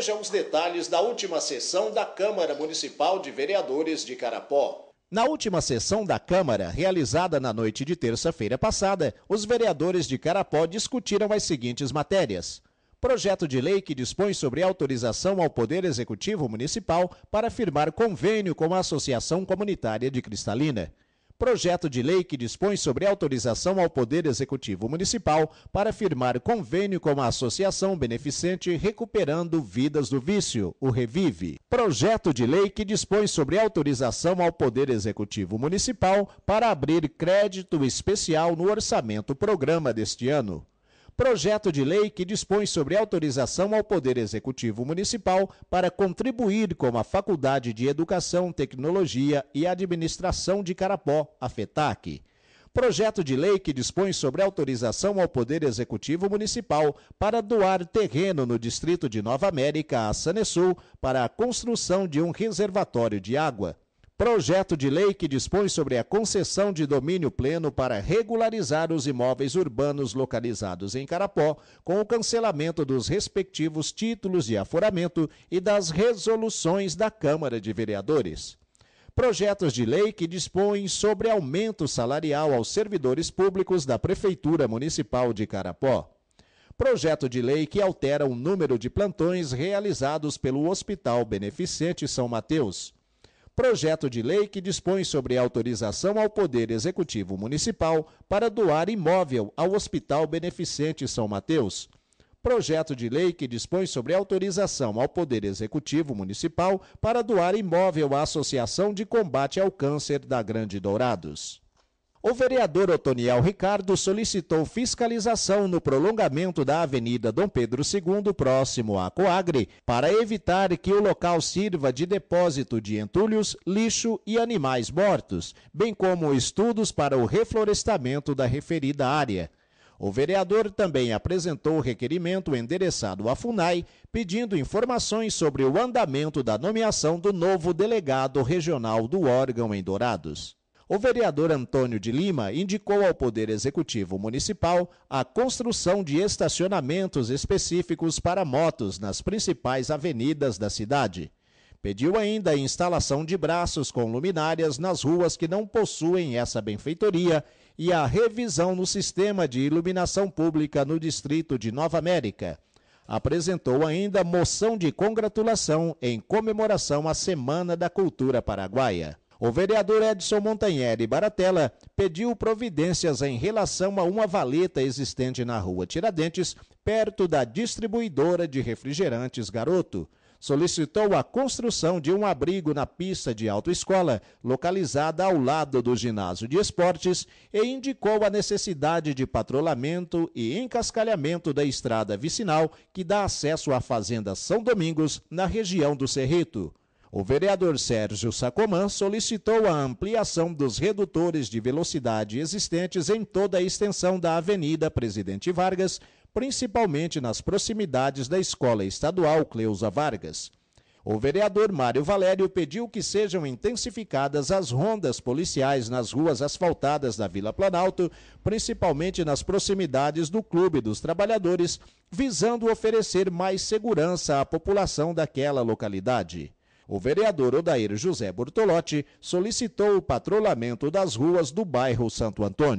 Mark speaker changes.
Speaker 1: Vejam os detalhes da última sessão da Câmara Municipal de Vereadores de Carapó. Na última sessão da Câmara, realizada na noite de terça-feira passada, os vereadores de Carapó discutiram as seguintes matérias. Projeto de lei que dispõe sobre autorização ao Poder Executivo Municipal para firmar convênio com a Associação Comunitária de Cristalina projeto de lei que dispõe sobre autorização ao Poder Executivo Municipal para firmar convênio com a associação beneficente Recuperando Vidas do Vício, o Revive. Projeto de lei que dispõe sobre autorização ao Poder Executivo Municipal para abrir crédito especial no orçamento programa deste ano projeto de lei que dispõe sobre autorização ao Poder Executivo Municipal para contribuir com a Faculdade de Educação, Tecnologia e Administração de Carapó, a FETAC projeto de lei que dispõe sobre autorização ao Poder Executivo Municipal para doar terreno no distrito de Nova América a Sanesul para a construção de um reservatório de água. Projeto de lei que dispõe sobre a concessão de domínio pleno para regularizar os imóveis urbanos localizados em Carapó, com o cancelamento dos respectivos títulos de aforamento e das resoluções da Câmara de Vereadores projetos de lei que dispõem sobre aumento salarial aos servidores públicos da Prefeitura Municipal de Carapó. Projeto de lei que altera o número de plantões realizados pelo Hospital Beneficente São Mateus projeto de lei que dispõe sobre autorização ao Poder Executivo Municipal para doar imóvel ao Hospital Beneficente São Mateus. Projeto de lei que dispõe sobre autorização ao Poder Executivo Municipal para doar imóvel à Associação de Combate ao Câncer da Grande Dourados. O vereador Otoniel Ricardo solicitou fiscalização no prolongamento da Avenida Dom Pedro II, próximo à Coagre, para evitar que o local sirva de depósito de entulhos, lixo e animais mortos, bem como estudos para o reflorestamento da referida área. O vereador também apresentou o requerimento endereçado à FUNAI, pedindo informações sobre o andamento da nomeação do novo delegado regional do órgão em Dourados. O vereador Antônio de Lima indicou ao Poder Executivo Municipal a construção de estacionamentos específicos para motos nas principais avenidas da cidade. Pediu ainda a instalação de braços com luminárias nas ruas que não possuem essa benfeitoria e a revisão no sistema de iluminação pública no distrito de Nova América. Apresentou ainda moção de congratulação em comemoração à Semana da Cultura Paraguaia. O vereador Edson Montanheri Baratella pediu providências em relação a uma valeta existente na rua Tiradentes, perto da distribuidora de refrigerantes Garoto. Solicitou a construção de um abrigo na pista de autoescola, localizada ao lado do ginásio de esportes, e indicou a necessidade de patrulhamento e encascalhamento da estrada vicinal que dá acesso à Fazenda São Domingos, na região do Cerrito o vereador Sérgio Sacomã solicitou a ampliação dos redutores de velocidade existentes em toda a extensão da Avenida Presidente Vargas, principalmente nas proximidades da Escola Estadual Cleusa Vargas. O vereador Mário Valério pediu que sejam intensificadas as rondas policiais nas ruas asfaltadas da Vila Planalto, principalmente nas proximidades do Clube dos Trabalhadores, visando oferecer mais segurança à população daquela localidade o vereador Odair José Bortolotti solicitou o patrulhamento das ruas do bairro Santo Antônio.